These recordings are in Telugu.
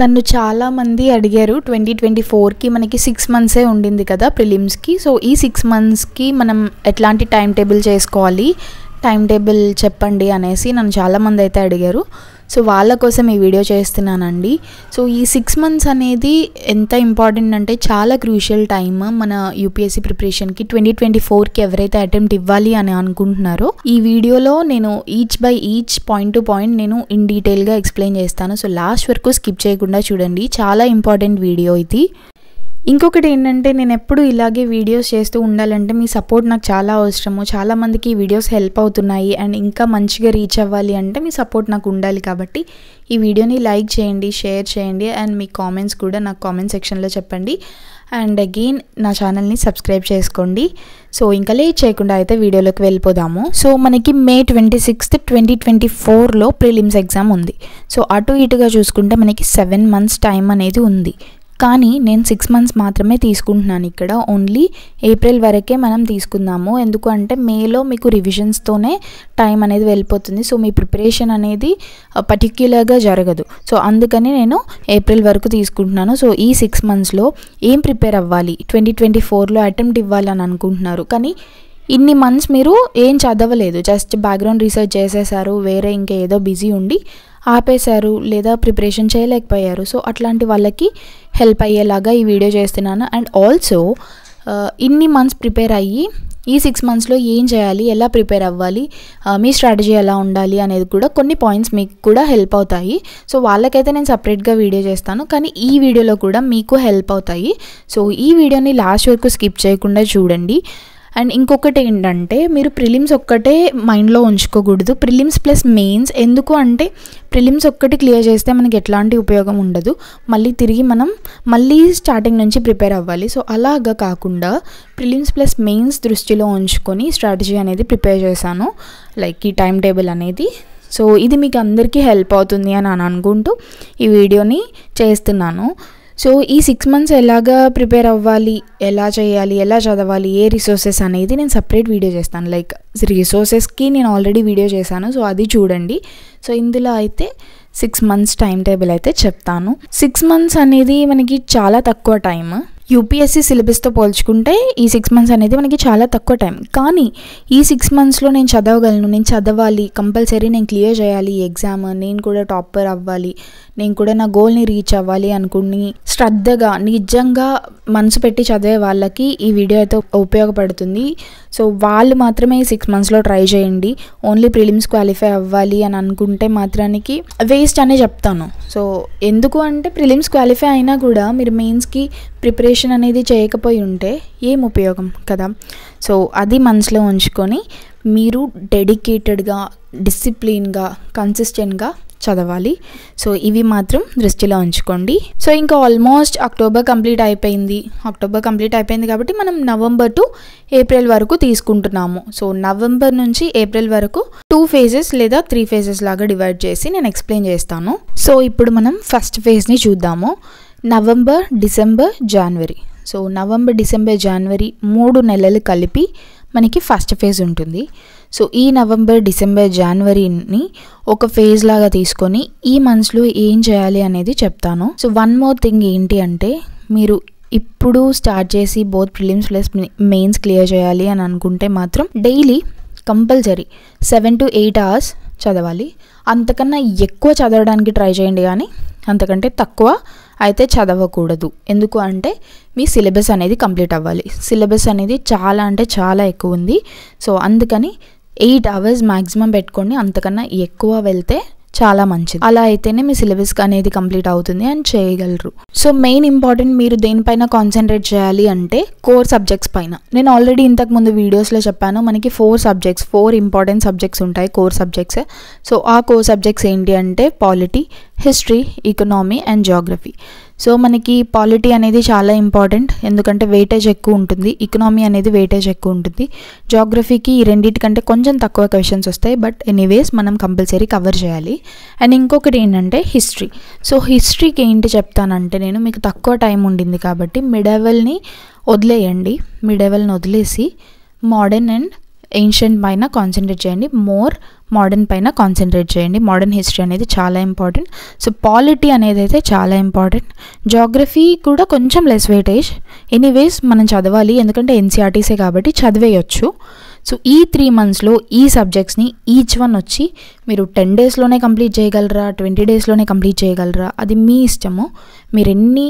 నన్ను చాలామంది అడిగారు ట్వంటీ ట్వంటీ ఫోర్కి మనకి సిక్స్ మంత్సే ఉండింది కదా ప్రిలిమ్స్కి సో ఈ సిక్స్ మంత్స్కి మనం ఎట్లాంటి టైం టేబుల్ చేసుకోవాలి టైం టేబుల్ చెప్పండి అనేసి నన్ను చాలామంది అయితే అడిగారు సో వాళ్ళ కోసం ఈ వీడియో చేస్తున్నానండి సో ఈ సిక్స్ మంత్స్ అనేది ఎంత ఇంపార్టెంట్ అంటే చాలా క్రూషియల్ టైం మన యూపీఎస్సీ ప్రిపరేషన్కి ట్వంటీ ట్వంటీ ఫోర్కి ఎవరైతే అటెంప్ట్ ఇవ్వాలి అని అనుకుంటున్నారో ఈ వీడియోలో నేను each by each point to point నేను ఇన్ డీటెయిల్గా ఎక్స్ప్లెయిన్ చేస్తాను సో లాస్ట్ వరకు స్కిప్ చేయకుండా చూడండి చాలా ఇంపార్టెంట్ వీడియో ఇది ఇంకొకటి ఏంటంటే నేను ఎప్పుడు ఇలాగే వీడియోస్ చేస్తూ ఉండాలంటే మీ సపోర్ట్ నాకు చాలా అవసరము చాలామందికి ఈ వీడియోస్ హెల్ప్ అవుతున్నాయి అండ్ ఇంకా మంచిగా రీచ్ అవ్వాలి అంటే మీ సపోర్ట్ నాకు ఉండాలి కాబట్టి ఈ వీడియోని లైక్ చేయండి షేర్ చేయండి అండ్ మీ కామెంట్స్ కూడా నాకు కామెంట్ సెక్షన్లో చెప్పండి అండ్ అగైన్ నా ఛానల్ని సబ్స్క్రైబ్ చేసుకోండి సో ఇంకా లేట్ చేయకుండా అయితే వీడియోలోకి వెళ్ళిపోదాము సో మనకి May twenty sixth twenty twenty ఫోర్లో ప్రిలిమ్స్ ఎగ్జామ్ ఉంది సో అటు ఇటుగా చూసుకుంటే మనకి సెవెన్ మంత్స్ టైం అనేది ఉంది కానీ నేను సిక్స్ మంత్స్ మాత్రమే తీసుకుంటున్నాను ఇక్కడ ఓన్లీ ఏప్రిల్ వరకే మనం తీసుకుందాము ఎందుకంటే మేలో మీకు రివిజన్స్తోనే టైం అనేది వెళ్ళిపోతుంది సో మీ ప్రిపరేషన్ అనేది పర్టిక్యులర్గా uh, జరగదు సో అందుకని నేను ఏప్రిల్ వరకు తీసుకుంటున్నాను సో ఈ సిక్స్ మంత్స్లో ఏం ప్రిపేర్ అవ్వాలి ట్వంటీ ట్వంటీ ఫోర్లో అటెంప్ట్ ఇవ్వాలని అనుకుంటున్నారు కానీ ఇన్ని మంత్స్ మీరు ఏం చదవలేదు జస్ట్ బ్యాక్గ్రౌండ్ రీసెర్చ్ చేసేసారు వేరే ఇంకా ఏదో బిజీ ఉండి ఆపేశారు లేదా ప్రిపరేషన్ చేయలేకపోయారు సో అట్లాంటి వాళ్ళకి హెల్ప్ అయ్యేలాగా ఈ వీడియో చేస్తున్నాను అండ్ ఆల్సో ఇన్ని మంత్స్ ప్రిపేర్ అయ్యి ఈ సిక్స్ మంత్స్లో ఏం చేయాలి ఎలా ప్రిపేర్ అవ్వాలి మీ స్ట్రాటజీ ఎలా ఉండాలి అనేది కూడా కొన్ని పాయింట్స్ మీకు కూడా హెల్ప్ అవుతాయి సో వాళ్ళకైతే నేను సపరేట్గా వీడియో చేస్తాను కానీ ఈ వీడియోలో కూడా మీకు హెల్ప్ అవుతాయి సో ఈ వీడియోని లాస్ట్ వరకు స్కిప్ చేయకుండా చూడండి అండ్ ఇంకొకటి ఏంటంటే మీరు ప్రిలిమ్స్ ఒక్కటే మైండ్లో ఉంచుకోకూడదు ప్రిలిమ్స్ ప్లస్ మెయిన్స్ ఎందుకు అంటే ప్రిలిమ్స్ ఒక్కటి క్లియర్ చేస్తే మనకి ఎట్లాంటి ఉపయోగం ఉండదు మళ్ళీ తిరిగి మనం మళ్ళీ స్టార్టింగ్ నుంచి ప్రిపేర్ అవ్వాలి సో అలాగా కాకుండా ప్రిలిమ్స్ ప్లస్ మెయిన్స్ దృష్టిలో ఉంచుకొని స్ట్రాటజీ అనేది ప్రిపేర్ చేశాను లైక్ ఈ టైం టేబుల్ అనేది సో ఇది మీకు అందరికీ హెల్ప్ అవుతుంది అని అనుకుంటూ ఈ వీడియోని చేస్తున్నాను సో ఈ సిక్స్ మంత్స్ ఎలాగా ప్రిపేర్ అవ్వాలి ఎలా చేయాలి ఎలా చదవాలి ఏ రిసోర్సెస్ అనేది నేను సపరేట్ వీడియో చేస్తాను లైక్ రిసోర్సెస్కి నేను ఆల్రెడీ వీడియో చేశాను సో అది చూడండి సో ఇందులో అయితే సిక్స్ మంత్స్ టైం టేబుల్ అయితే చెప్తాను సిక్స్ మంత్స్ అనేది మనకి చాలా తక్కువ టైం యూపీఎస్సీ సిలబస్తో పోల్చుకుంటే ఈ సిక్స్ మంత్స్ అనేది మనకి చాలా తక్కువ టైం కానీ ఈ సిక్స్ మంత్స్లో నేను చదవగలను నేను చదవాలి కంపల్సరీ నేను క్లియర్ చేయాలి ఎగ్జామ్ నేను కూడా టాపర్ అవ్వాలి నేను కూడా నా గోల్ని రీచ్ అవ్వాలి అనుకుని శ్రద్ధగా నిజంగా మనసు పెట్టి చదివే వాళ్ళకి ఈ వీడియో అయితే ఉపయోగపడుతుంది సో వాళ్ళు మాత్రమే ఈ సిక్స్ మంత్స్లో ట్రై చేయండి ఓన్లీ ప్రిలిమ్స్ క్వాలిఫై అవ్వాలి అని అనుకుంటే మాత్రానికి వేస్ట్ అనే చెప్తాను సో ఎందుకు అంటే ప్రిలిమ్స్ క్వాలిఫై అయినా కూడా మీరు మెయిన్స్కి ప్రిపరేషన్ మెడిటేషన్ అనేది చేయకపోయి ఉంటే ఏం ఉపయోగం కదా సో అది మనసులో ఉంచుకొని మీరు డెడికేటెడ్గా డిసిప్లిన్గా కన్సిస్టెంట్గా చదవాలి సో ఇవి మాత్రం దృష్టిలో ఉంచుకోండి సో ఇంకా ఆల్మోస్ట్ అక్టోబర్ కంప్లీట్ అయిపోయింది అక్టోబర్ కంప్లీట్ అయిపోయింది కాబట్టి మనం నవంబర్ టు ఏప్రిల్ వరకు తీసుకుంటున్నాము సో నవంబర్ నుంచి ఏప్రిల్ వరకు టూ ఫేజెస్ లేదా త్రీ ఫేజెస్ లాగా డివైడ్ చేసి నేను ఎక్స్ప్లెయిన్ చేస్తాను సో ఇప్పుడు మనం ఫస్ట్ ఫేజ్ని చూద్దాము నవంబర్ డిసెంబర్ జనవరి సో నవంబర్ డిసెంబర్ జనవరి మూడు నెలలు కలిపి మనకి ఫస్ట్ ఫేజ్ ఉంటుంది సో ఈ నవంబర్ డిసెంబర్ జనవరిని ఒక ఫేజ్ లాగా తీసుకొని ఈ మంత్స్లో ఏం చేయాలి అనేది చెప్తాను సో వన్ మోర్ థింగ్ ఏంటి అంటే మీరు ఇప్పుడు స్టార్ట్ చేసి both prelims plus mains clear చేయాలి అని అనుకుంటే మాత్రం daily compulsory seven to eight hours చదవాలి అంతకన్నా ఎక్కువ చదవడానికి ట్రై చేయండి కానీ అంతకంటే తక్కువ అయితే చదవకూడదు ఎందుకు అంటే మీ సిలబస్ అనేది కంప్లీట్ అవ్వాలి సిలబస్ అనేది చాలా అంటే చాలా ఎక్కువ ఉంది సో అందుకని ఎయిట్ అవర్స్ మ్యాక్సిమం పెట్టుకోండి అంతకన్నా ఎక్కువ వెళ్తే చాలా మంచిది అలా అయితేనే మీ సిలబస్ అనేది కంప్లీట్ అవుతుంది అండ్ చేయగలరు సో మెయిన్ ఇంపార్టెంట్ మీరు దేనిపైన కాన్సన్ట్రేట్ చేయాలి అంటే కోర్ సబ్జెక్ట్స్ పైన నేను ఆల్రెడీ ఇంతకు ముందు వీడియోస్లో చెప్పాను మనకి four subjects four important subjects ఉంటాయి కోర్ సబ్జెక్ట్స్ సో ఆ కోర్ సబ్జెక్ట్స్ ఏంటి అంటే polity history economy and geography so మనకి పాలిటీ అనేది చాలా ఇంపార్టెంట్ ఎందుకంటే వెయిటేజ్ ఎక్కువ ఉంటుంది ఇకనామీ అనేది వెయిటేజ్ ఎక్కువ ఉంటుంది జాగ్రఫీకి ఈ రెండింటికంటే కొంచెం తక్కువ క్వశ్చన్స్ వస్తాయి బట్ ఎనీవేస్ మనం కంపల్సరీ కవర్ చేయాలి అండ్ ఇంకొకటి ఏంటంటే హిస్టరీ సో హిస్టరీకి ఏంటి చెప్తానంటే నేను మీకు తక్కువ టైం ఉండింది కాబట్టి మిడెవల్ని వదిలేయండి మిడెవల్ని వదిలేసి మోడర్న్ అండ్ ఏన్షియంట్ పైన కాన్సన్ట్రేట్ చేయండి మోర్ మోడర్న్ పైన కాన్సన్ట్రేట్ చేయండి మోడర్న్ హిస్టరీ అనేది చాలా ఇంపార్టెంట్ సో పాలిటీ అనేది అయితే చాలా ఇంపార్టెంట్ జాగ్రఫీ కూడా కొంచెం లెస్ వెయిటేజ్ ఎనీవేస్ మనం చదవాలి ఎందుకంటే ఎన్సీఆర్టీసే e కాబట్టి చదివేయచ్చు సో ఈ త్రీ మంత్స్లో ఈ సబ్జెక్ట్స్ని ఈచ్ వన్ వచ్చి మీరు టెన్ డేస్లోనే కంప్లీట్ చేయగలరా ట్వంటీ డేస్లోనే కంప్లీట్ చేయగలరా అది మీ ఇష్టము మీరు ఎన్ని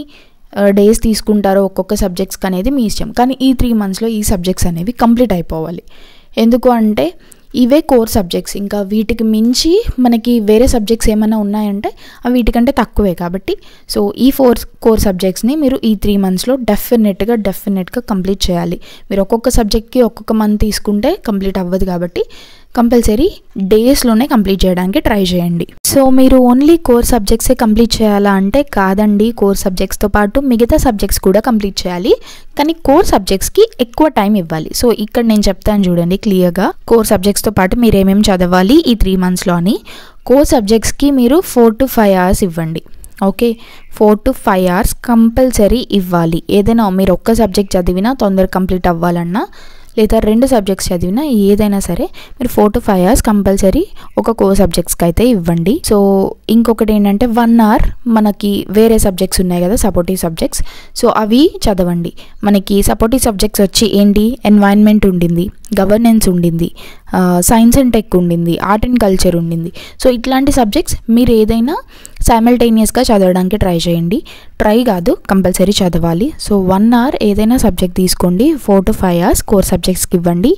డేస్ తీసుకుంటారో ఒక్కొక్క సబ్జెక్ట్స్కి అనేది మీ ఇష్టం కానీ ఈ త్రీ మంత్స్లో ఈ సబ్జెక్ట్స్ అనేవి కంప్లీట్ అయిపోవాలి ఎందుకు అంటే ఇవే కోర్ సబ్జెక్ట్స్ ఇంకా వీటికి మించి మనకి వేరే సబ్జెక్ట్స్ ఏమైనా ఉన్నాయంటే అవి వీటికంటే తక్కువే కాబట్టి సో ఈ ఫోర్ కోర్ సబ్జెక్ట్స్ని మీరు ఈ త్రీ మంత్స్లో డెఫినెట్గా డెఫినెట్గా కంప్లీట్ చేయాలి మీరు ఒక్కొక్క సబ్జెక్ట్కి ఒక్కొక్క మంత్ తీసుకుంటే కంప్లీట్ అవ్వదు కాబట్టి కంపల్సరీ డేస్లోనే కంప్లీట్ చేయడానికి ట్రై చేయండి సో మీరు ఓన్లీ కోర్ సబ్జెక్ట్సే కంప్లీట్ చేయాలా అంటే కాదండి కోర్ సబ్జెక్ట్స్తో పాటు మిగతా సబ్జెక్ట్స్ కూడా కంప్లీట్ చేయాలి కానీ కోర్ సబ్జెక్ట్స్కి ఎక్కువ టైం ఇవ్వాలి సో ఇక్కడ నేను చెప్తాను చూడండి క్లియర్గా కోర్ సబ్జెక్ట్స్తో పాటు మీరు ఏమేమి చదవాలి ఈ త్రీ మంత్స్లో అని కోర్ సబ్జెక్ట్స్కి మీరు ఫోర్ టు ఫైవ్ అవర్స్ ఇవ్వండి okay four to five hours compulsory ఇవ్వాలి ఏదైనా మీరు ఒక్క సబ్జెక్ట్ చదివినా తొందరగా కంప్లీట్ అవ్వాలన్నా లేదా రెండు సబ్జెక్ట్స్ చదివినా ఏదైనా సరే మీరు four to five hours compulsory ఒక కో సబ్జెక్ట్స్కి అయితే ఇవ్వండి సో ఇంకొకటి ఏంటంటే వన్ అవర్ మనకి వేరే సబ్జెక్ట్స్ ఉన్నాయి కదా సపోర్టివ్ సబ్జెక్ట్స్ సో అవి చదవండి మనకి సపోర్టివ్ సబ్జెక్ట్స్ వచ్చి ఏంటి ఎన్వైర్న్మెంట్ ఉండింది గవర్నెన్స్ ఉండింది సైన్స్ అండ్ టెక్ ఉండింది ఆర్ట్ అండ్ కల్చర్ ఉండింది సో ఇట్లాంటి సబ్జెక్ట్స్ మీరు ఏదైనా సైమల్టేనియస్గా చదవడానికి ట్రై చేయండి ట్రై కాదు కంపల్సరీ చదవాలి సో వన్ అవర్ ఏదైనా సబ్జెక్ట్ తీసుకోండి four to five hours core సబ్జెక్ట్స్కి ఇవ్వండి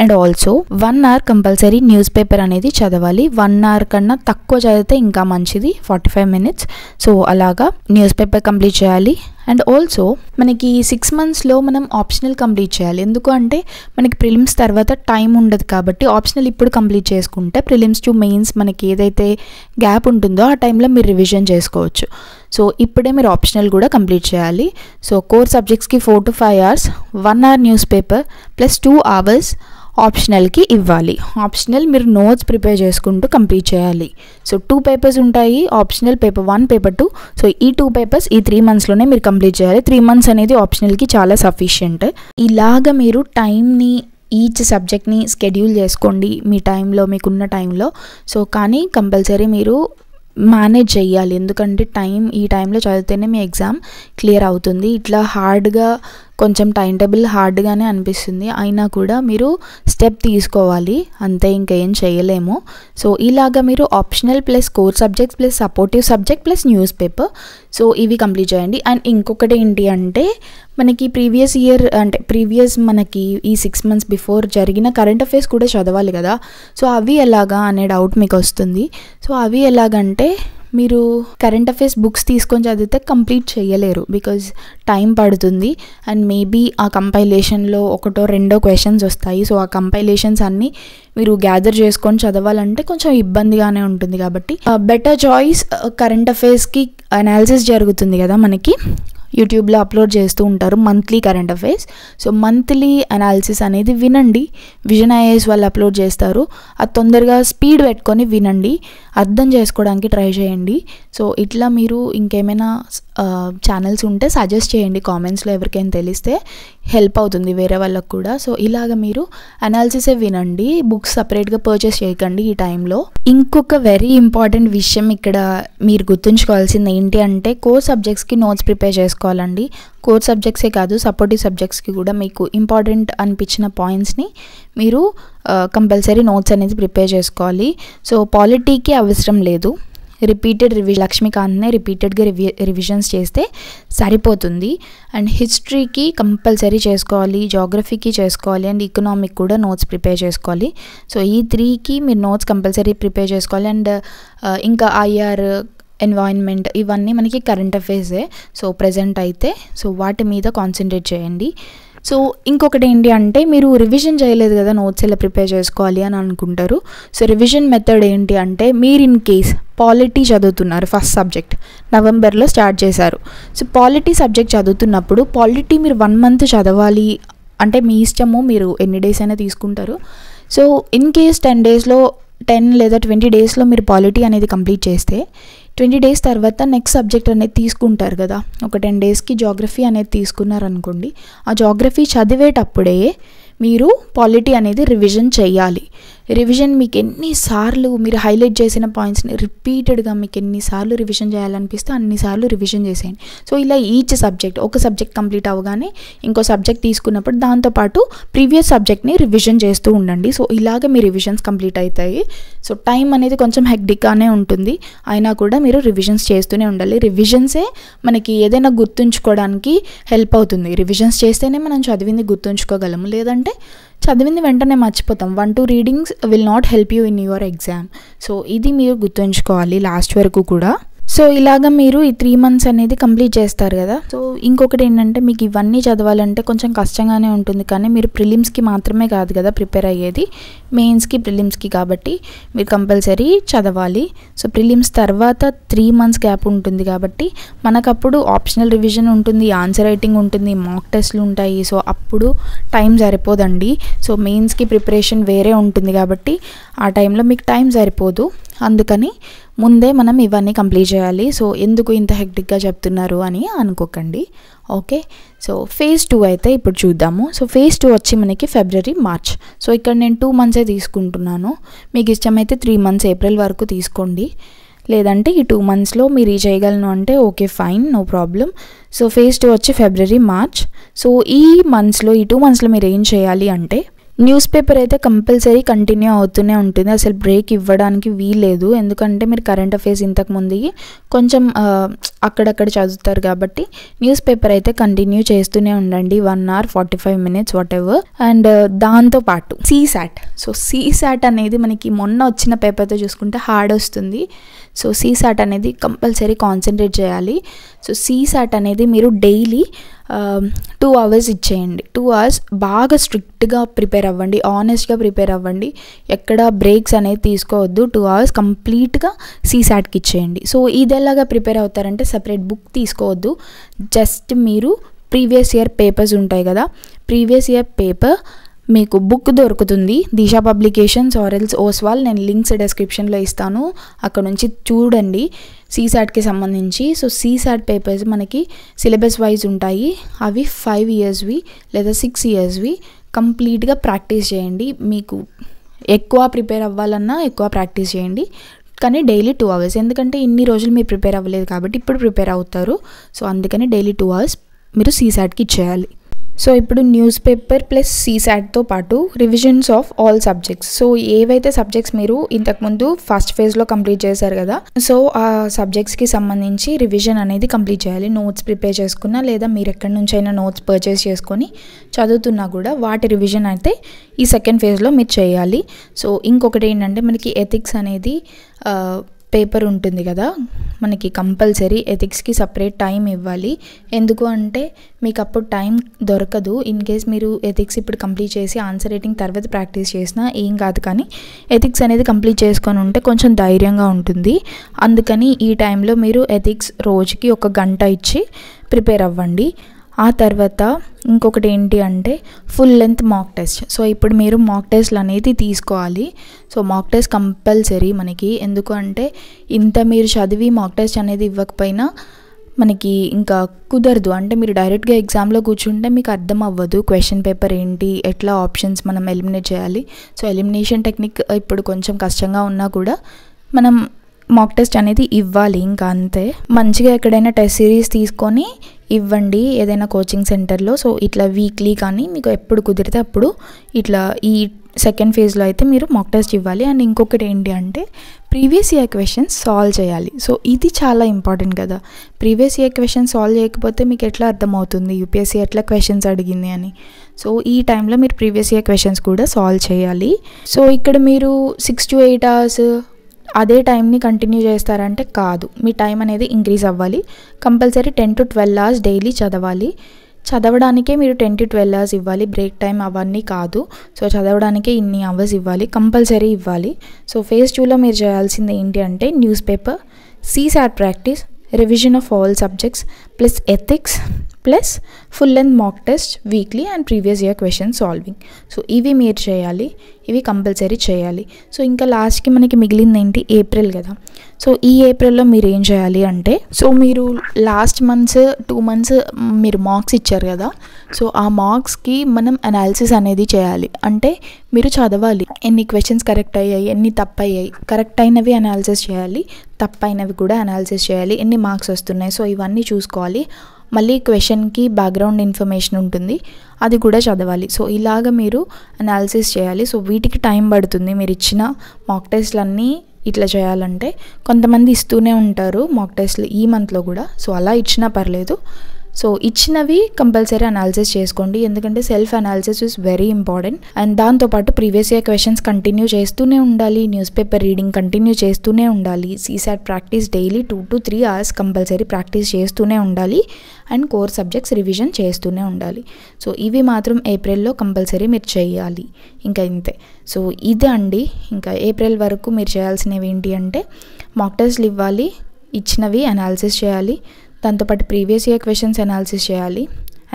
and also one hour compulsory newspaper అనేది చదవాలి వన్ అవర్ కన్నా తక్కువ చదివితే ఇంకా మంచిది ఫార్టీ ఫైవ్ మినిట్స్ సో అలాగా న్యూస్ పేపర్ కంప్లీట్ చేయాలి అండ్ ఆల్సో మనకి సిక్స్ మంత్స్లో మనం ఆప్షనల్ కంప్లీట్ చేయాలి ఎందుకు అంటే మనకి ప్రిలిమ్స్ తర్వాత టైం ఉండదు కాబట్టి ఆప్షనల్ ఇప్పుడు కంప్లీట్ చేసుకుంటే ప్రిలిమ్స్ టు మెయిన్స్ మనకి ఏదైతే గ్యాప్ ఉంటుందో ఆ టైంలో మీరు రివిజన్ చేసుకోవచ్చు సో ఇప్పుడే మీరు ఆప్షనల్ కూడా కంప్లీట్ చేయాలి సో కోర్ సబ్జెక్ట్స్కి four to five hours one hour newspaper plus two hours ఆప్షనల్కి ఇవ్వాలి ఆప్షనల్ మీరు నోట్స్ ప్రిపేర్ చేసుకుంటూ కంప్లీట్ చేయాలి సో టూ పేపర్స్ ఉంటాయి optional paper one paper two so ఈ టూ పేపర్స్ ఈ త్రీ మంత్స్లోనే మీరు కంప్లీట్ చేయాలి త్రీ మంత్స్ అనేది ఆప్షనల్కి చాలా సఫిషియంట్ ఇలాగ మీరు టైంని ఈచ్ సబ్జెక్ట్ని స్కెడ్యూల్ చేసుకోండి మీ టైంలో మీకున్న టైంలో సో కానీ కంపల్సరీ మీరు మేనేజ్ చేయాలి ఎందుకంటే టైం ఈ టైంలో చదివితేనే మీ ఎగ్జామ్ క్లియర్ అవుతుంది ఇట్లా హార్డ్గా కొంచెం టైం టేబుల్ హార్డ్గానే అనిపిస్తుంది అయినా కూడా మీరు స్టెప్ తీసుకోవాలి అంతే ఇంకేం చేయలేము సో ఇలాగా మీరు optional plus core subjects plus supportive subject plus newspaper so ఇవి కంప్లీట్ చేయండి అండ్ ఇంకొకటి ఏంటి అంటే మనకి ప్రీవియస్ ఇయర్ అంటే ప్రీవియస్ మనకి ఈ సిక్స్ మంత్స్ బిఫోర్ జరిగిన కరెంట్ అఫైర్స్ కూడా చదవాలి కదా సో అవి ఎలాగా అనే డౌట్ మీకు వస్తుంది సో అవి ఎలాగంటే మీరు కరెంట్ అఫేర్స్ బుక్స్ తీసుకొని చదివితే కంప్లీట్ చేయలేరు బికాజ్ టైం పడుతుంది అండ్ మేబీ ఆ కంపైలేషన్లో ఒకటో రెండో క్వశ్చన్స్ వస్తాయి సో ఆ కంపైలేషన్స్ అన్నీ మీరు గ్యాదర్ చేసుకొని చదవాలంటే కొంచెం ఇబ్బందిగానే ఉంటుంది కాబట్టి బెటర్ చాయిస్ కరెంట్ అఫేర్స్కి అనాలిసిస్ జరుగుతుంది కదా మనకి యూట్యూబ్లో అప్లోడ్ చేస్తూ ఉంటారు monthly current affairs so monthly analysis అనేది వినండి విజన్ ఐఏఎస్ వాళ్ళు అప్లోడ్ చేస్తారు అది తొందరగా స్పీడ్ పెట్టుకొని వినండి అర్థం చేసుకోవడానికి ట్రై చేయండి సో ఇట్లా మీరు ఇంకేమైనా ఛానల్స్ ఉంటే సజెస్ట్ చేయండి కామెంట్స్లో ఎవరికైనా తెలిస్తే హెల్ప్ అవుతుంది వేరే వాళ్ళకు కూడా సో ఇలాగ మీరు అనాలిసిసే వినండి బుక్స్ సపరేట్గా పర్చేస్ చేయకండి ఈ టైంలో ఇంకొక వెరీ ఇంపార్టెంట్ విషయం ఇక్కడ మీరు గుర్తుంచుకోవాల్సింది ఏంటి అంటే కోర్ సబ్జెక్ట్స్కి నోట్స్ ప్రిపేర్ చేసుకోవాలండి కోర్ సబ్జెక్ట్సే కాదు సపోర్టివ్ సబ్జెక్ట్స్కి కూడా మీకు ఇంపార్టెంట్ అనిపించిన పాయింట్స్ని మీరు కంపల్సరీ నోట్స్ అనేది ప్రిపేర్ చేసుకోవాలి సో పాలిటీకి అవసరం లేదు రిపీటెడ్ రివి లక్ష్మీకాంత్నే రిపీటెడ్గా రివి రివిజన్స్ చేస్తే సరిపోతుంది అండ్ హిస్టరీకి కంపల్సరీ చేసుకోవాలి జాగ్రఫీకి చేసుకోవాలి అండ్ ఇకనామిక్ కూడా నోట్స్ ప్రిపేర్ చేసుకోవాలి సో ఈ త్రీకి మీరు నోట్స్ కంపల్సరీ ప్రిపేర్ చేసుకోవాలి అండ్ ఇంకా ఐఆర్ ఎన్వైర్న్మెంట్ ఇవన్నీ మనకి కరెంట్ అఫేర్సే సో ప్రజెంట్ అయితే సో వాటి మీద కాన్సన్ట్రేట్ చేయండి సో ఇంకొకటి ఏంటి అంటే మీరు రివిజన్ చేయలేదు కదా నోట్స్ ఎలా ప్రిపేర్ చేసుకోవాలి అని అనుకుంటారు సో రివిజన్ మెథడ్ ఏంటి అంటే మీరు ఇన్ కేస్ పాలిటీ చదువుతున్నారు ఫస్ట్ సబ్జెక్ట్ నవంబర్లో స్టార్ట్ చేశారు సో పాలిటీ సబ్జెక్ట్ చదువుతున్నప్పుడు పాలిటీ మీరు వన్ మంత్ చదవాలి అంటే మీ ఇష్టము మీరు ఎన్ని డేస్ అయినా తీసుకుంటారు సో ఇన్ కేస్ టెన్ డేస్లో టెన్ లేదా ట్వంటీ డేస్లో మీరు పాలిటీ అనేది కంప్లీట్ చేస్తే ట్వంటీ డేస్ తర్వాత నెక్స్ట్ సబ్జెక్ట్ అనేది తీసుకుంటారు కదా ఒక టెన్ డేస్కి జాగ్రఫీ అనేది తీసుకున్నారనుకోండి ఆ జాగ్రఫీ చదివేటప్పుడే మీరు పాలిటీ అనేది రివిజన్ చేయాలి రివిజన్ మీకు ఎన్నిసార్లు మీరు హైలైట్ చేసిన పాయింట్స్ని రిపీటెడ్గా మీకు ఎన్నిసార్లు రివిజన్ చేయాలనిపిస్తే అన్నిసార్లు రివిజన్ చేసేయండి సో ఇలా ఈచ్ సబ్జెక్ట్ ఒక సబ్జెక్ట్ కంప్లీట్ అవగానే ఇంకో సబ్జెక్ట్ తీసుకున్నప్పుడు దాంతోపాటు ప్రీవియస్ సబ్జెక్ట్ని రివిజన్ చేస్తూ ఉండండి సో ఇలాగే మీ రివిజన్స్ కంప్లీట్ అవుతాయి సో టైం అనేది కొంచెం హెక్డిక్గానే ఉంటుంది అయినా కూడా మీరు రివిజన్స్ చేస్తూనే ఉండాలి రివిజన్సే మనకి ఏదైనా గుర్తుంచుకోవడానికి హెల్ప్ అవుతుంది రివిజన్స్ చేస్తేనే మనం చదివింది గుర్తుంచుకోగలము లేదంటే చదివింది వెంటనే మర్చిపోతాం one two readings will not help you in your exam so ఇది మీరు గుర్తుంచుకోవాలి లాస్ట్ వరకు కూడా సో ఇలాగ మీరు ఈ త్రీ మంత్స్ అనేది కంప్లీట్ చేస్తారు కదా సో ఇంకొకటి ఏంటంటే మీకు ఇవన్నీ చదవాలంటే కొంచెం కష్టంగానే ఉంటుంది కానీ మీరు ప్రిలిమ్స్కి మాత్రమే కాదు కదా ప్రిపేర్ అయ్యేది మెయిన్స్కి ప్రిలిమ్స్కి కాబట్టి మీరు కంపల్సరీ చదవాలి సో ప్రిలిమ్స్ తర్వాత త్రీ మంత్స్ గ్యాప్ ఉంటుంది కాబట్టి మనకప్పుడు ఆప్షనల్ రివిజన్ ఉంటుంది ఆన్సర్ రైటింగ్ ఉంటుంది మాక్ టెస్ట్లు ఉంటాయి సో అప్పుడు టైం సరిపోదండి సో మెయిన్స్కి ప్రిపరేషన్ వేరే ఉంటుంది కాబట్టి ఆ టైంలో మీకు టైం సరిపోదు అందుకని ముందే మనం ఇవన్నీ కంప్లీట్ చేయాలి సో ఎందుకు ఇంత హెక్టిక్గా చెప్తున్నారు అని అనుకోకండి ఓకే సో ఫేజ్ టూ అయితే ఇప్పుడు చూద్దాము సో ఫేజ్ టూ వచ్చి మనకి ఫిబ్రవరి మార్చ్ సో ఇక్కడ నేను టూ మంత్సే తీసుకుంటున్నాను మీకు ఇష్టమైతే త్రీ మంత్స్ ఏప్రిల్ వరకు తీసుకోండి లేదంటే ఈ టూ మంత్స్లో మీరు రీచ్ చేయగలను అంటే okay fine no problem so phase two వచ్చి ఫిబ్రవరి మార్చ్ సో ఈ మంత్స్లో ఈ టూ మంత్స్లో మీరు ఏం చేయాలి అంటే న్యూస్ పేపర్ అయితే కంపల్సరీ కంటిన్యూ అవుతూనే ఉంటుంది అసలు బ్రేక్ ఇవ్వడానికి వీలేదు ఎందుకంటే మీరు కరెంట్ అఫేర్స్ ఇంతకు ముందు కొంచెం అక్కడక్కడ చదువుతారు కాబట్టి న్యూస్ పేపర్ అయితే కంటిన్యూ చేస్తూనే ఉండండి one hour forty five minutes whatever and దాంతోపాటు సీసాట్ సో సీసాట్ అనేది మనకి మొన్న వచ్చిన పేపర్తో చూసుకుంటే హార్డ్ వస్తుంది సో సీసాట్ అనేది కంపల్సరీ కాన్సన్ట్రేట్ చేయాలి సో సీసాట్ అనేది మీరు డైలీ టూ um, అవర్స్ ఇచ్చేయండి టూ అవర్స్ బాగా స్ట్రిక్ట్గా ప్రిపేర్ అవ్వండి ఆనెస్ట్గా ప్రిపేర్ అవ్వండి ఎక్కడ బ్రేక్స్ అనేది తీసుకోవద్దు టూ అవర్స్ కంప్లీట్గా సీసాట్కి ఇచ్చేయండి సో ఇది ఎలాగా ప్రిపేర్ అవుతారంటే సపరేట్ బుక్ తీసుకోవద్దు జస్ట్ మీరు ప్రీవియస్ ఇయర్ పేపర్స్ ఉంటాయి కదా ప్రీవియస్ ఇయర్ పేపర్ మీకు బుక్ దొరుకుతుంది దిశా పబ్లికేషన్స్ ఆరెల్స్ ఓస్వాల్ నేను లింక్స్ డిస్క్రిప్షన్లో ఇస్తాను అక్కడ నుంచి చూడండి సీసాట్కి సంబంధించి సో సీసాట్ పేపర్స్ మనకి సిలబస్ వైజ్ ఉంటాయి అవి ఫైవ్ ఇయర్స్వి లేదా సిక్స్ ఇయర్స్వి కంప్లీట్గా ప్రాక్టీస్ చేయండి మీకు ఎక్కువ ప్రిపేర్ అవ్వాలన్నా ఎక్కువ ప్రాక్టీస్ చేయండి కానీ డైలీ టూ అవర్స్ ఎందుకంటే ఇన్ని రోజులు మీరు ప్రిపేర్ అవ్వలేదు కాబట్టి ఇప్పుడు ప్రిపేర్ అవుతారు సో అందుకని డైలీ టూ అవర్స్ మీరు సీసాట్కి ఇచ్చేయాలి సో ఇప్పుడు న్యూస్ పేపర్ ప్లస్ సీసాట్తో పాటు revisions of all subjects so ఏవైతే సబ్జెక్ట్స్ మీరు ఇంతకుముందు ఫస్ట్ ఫేజ్లో కంప్లీట్ చేశారు కదా సో ఆ సబ్జెక్ట్స్కి సంబంధించి రివిజన్ అనేది కంప్లీట్ చేయాలి నోట్స్ ప్రిపేర్ చేసుకున్నా లేదా మీరు ఎక్కడి నుంచి అయినా నోట్స్ పర్చేస్ చేసుకొని చదువుతున్నా కూడా వాటి రివిజన్ అయితే ఈ సెకండ్ ఫేజ్లో మీరు చేయాలి సో ఇంకొకటి ఏంటంటే మనకి ఎథిక్స్ అనేది పేపర్ ఉంటుంది కదా మనకి కంపల్సరీ ఎథిక్స్కి సపరేట్ టైం ఇవ్వాలి ఎందుకు అంటే మీకు అప్పుడు టైం దొరకదు ఇన్ కేస్ మీరు ఎథిక్స్ ఇప్పుడు కంప్లీట్ చేసి ఆన్సర్ రైటింగ్ తర్వాత ప్రాక్టీస్ చేసినా ఏం కాదు కానీ ఎథిక్స్ అనేది కంప్లీట్ చేసుకొని ఉంటే కొంచెం ధైర్యంగా ఉంటుంది అందుకని ఈ టైంలో మీరు ఎథిక్స్ రోజుకి ఒక గంట ఇచ్చి ప్రిపేర్ అవ్వండి ఆ తర్వాత ఇంకొకటి ఏంటి అంటే full length mock test so ఇప్పుడు మీరు మాక్ టెస్ట్లు అనేది తీసుకోవాలి సో మాక్ టెస్ట్ కంపల్సరీ మనకి ఎందుకు అంటే ఇంత మీరు చదివి మాక్ టెస్ట్ అనేది ఇవ్వకపోయినా మనకి ఇంకా కుదరదు అంటే మీరు డైరెక్ట్గా ఎగ్జామ్లో కూర్చుంటే మీకు అర్థం అవ్వదు క్వశ్చన్ పేపర్ ఏంటి ఎట్లా ఆప్షన్స్ మనం ఎలిమినేట్ చేయాలి సో ఎలిమినేషన్ టెక్నిక్ ఇప్పుడు కొంచెం కష్టంగా ఉన్నా కూడా మనం మాక్ టెస్ట్ అనేది ఇవ్వాలి ఇంకా అంతే మంచిగా ఎక్కడైనా టెస్ట్ సిరీస్ తీసుకొని ఇవ్వండి ఏదైనా కోచింగ్ సెంటర్లో సో ఇట్లా వీక్లీ కానీ మీకు ఎప్పుడు కుదిరితే అప్పుడు ఇట్లా ఈ సెకండ్ ఫేజ్లో అయితే మీరు మాక్ టెస్ట్ ఇవ్వాలి అండ్ ఇంకొకటి ఏంటి అంటే ప్రీవియస్ ఇయర్ క్వశ్చన్స్ సాల్వ్ చేయాలి సో ఇది చాలా ఇంపార్టెంట్ కదా ప్రీవియస్ ఇయర్ క్వశ్చన్స్ సాల్వ్ చేయకపోతే మీకు ఎట్లా అర్థమవుతుంది యూపీఎస్సీ ఎట్లా క్వశ్చన్స్ అడిగింది అని సో ఈ టైంలో మీరు ప్రీవియస్ ఇయర్ క్వశ్చన్స్ కూడా సాల్వ్ చేయాలి సో ఇక్కడ మీరు సిక్స్ టు ఎయిట్ అవర్స్ అదే టైంని కంటిన్యూ చేస్తారంటే కాదు మీ టైం అనేది ఇంక్రీజ్ అవ్వాలి compulsory ten to twelve hours daily చదవాలి చదవడానికే మీరు టెన్ టు ట్వెల్వ్ అవర్స్ ఇవ్వాలి బ్రేక్ టైం అవన్నీ కాదు సో చదవడానికే ఇన్ని అవర్స్ ఇవ్వాలి కంపల్సరీ ఇవ్వాలి సో ఫేజ్ టూలో మీరు చేయాల్సింది ఏంటి అంటే newspaper CSAT practice revision of all subjects plus ethics plus full length mock test weekly and previous year question solving so ఇవి మీరు చేయాలి ఇవి కంపల్సరీ చేయాలి సో ఇంకా లాస్ట్కి మనకి మిగిలింది ఏంటి ఏప్రిల్ కదా సో ఈ ఏప్రిల్లో మీరు ఏం చేయాలి అంటే సో మీరు లాస్ట్ మంత్స్ టూ మంత్స్ మీరు మార్క్స్ ఇచ్చారు కదా సో ఆ మార్క్స్కి మనం అనాలిసిస్ అనేది చేయాలి అంటే మీరు చదవాలి ఎన్ని క్వశ్చన్స్ కరెక్ట్ అయ్యాయి ఎన్ని తప్పయ్యాయి కరెక్ట్ అయినవి అనాలిసిస్ చేయాలి తప్పైనవి కూడా అనాలిసిస్ చేయాలి ఎన్ని మార్క్స్ వస్తున్నాయి సో ఇవన్నీ చూసుకోవాలి మళ్ళీ క్వశ్చన్కి బ్యాక్గ్రౌండ్ ఇన్ఫర్మేషన్ ఉంటుంది అది కూడా చదవాలి సో ఇలాగ మీరు అనాలిసిస్ చేయాలి సో వీటికి టైం పడుతుంది మీరు ఇచ్చిన మాక్ టెస్ట్లన్నీ ఇట్లా చేయాలంటే కొంతమంది ఇస్తూనే ఉంటారు మాక్ టెస్ట్లు ఈ మంత్లో కూడా సో అలా ఇచ్చినా పర్లేదు సో ఇచ్చినవి కంపల్సరీ అనాలిసిస్ చేసుకోండి ఎందుకంటే self analysis is very important and దాంతోపాటు ప్రీవియస్ ఇయర్ క్వశ్చన్స్ కంటిన్యూ చేస్తూనే ఉండాలి న్యూస్ పేపర్ రీడింగ్ కంటిన్యూ చేస్తూనే ఉండాలి CSAT practice daily two to three hours compulsory practice చేస్తూనే ఉండాలి అండ్ కోర్ సబ్జెక్ట్స్ రివిజన్ చేస్తూనే ఉండాలి సో ఇవి మాత్రం ఏప్రిల్లో కంపల్సరీ మీరు చేయాలి ఇంకా ఇంతే సో ఇదే అండి ఇంకా ఏప్రిల్ వరకు మీరు చేయాల్సినవి ఏంటి అంటే మాక్టర్స్లు ఇవ్వాలి ఇచ్చినవి అనాలిసిస్ చేయాలి దాంతోపాటు ప్రీవియస్ ఇయర్ క్వశ్చన్స్ అనాలిసిస్ చేయాలి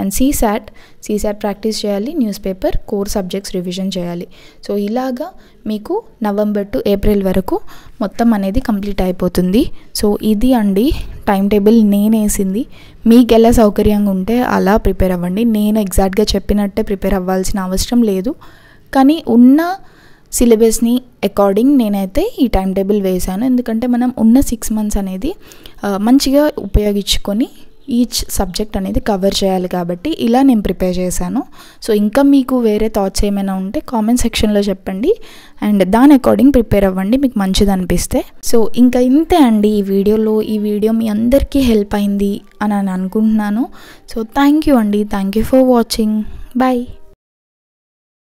అండ్ సీసాట్ సీసాట్ ప్రాక్టీస్ చేయాలి newspaper core subjects revision చేయాలి సో ఇలాగా మీకు నవంబర్ టు ఏప్రిల్ వరకు మొత్తం అనేది కంప్లీట్ అయిపోతుంది సో ఇది అండి టైం టేబుల్ నేనేసింది మీకు ఎలా సౌకర్యంగా ఉంటే అలా ప్రిపేర్ అవ్వండి నేను ఎగ్జాక్ట్గా చెప్పినట్టే ప్రిపేర్ అవ్వాల్సిన అవసరం లేదు కానీ ఉన్న సిలబస్ని అకార్డింగ్ నేనైతే ఈ టైం టేబుల్ వేశాను ఎందుకంటే మనం ఉన్న సిక్స్ మంత్స్ అనేది మంచిగా ఉపయోగించుకొని ఈచ్ సబ్జెక్ట్ అనేది కవర్ చేయాలి కాబట్టి ఇలా నేను ప్రిపేర్ చేశాను సో ఇంకా మీకు వేరే థాట్స్ ఏమైనా ఉంటే కామెంట్ సెక్షన్లో చెప్పండి అండ్ దాని అకార్డింగ్ ప్రిపేర్ అవ్వండి మీకు మంచిది అనిపిస్తే సో ఇంకా ఇంతే అండి ఈ వీడియోలో ఈ వీడియో మీ అందరికీ హెల్ప్ అయింది అని అనుకుంటున్నాను సో థ్యాంక్ యూ అండి thank you for watching bye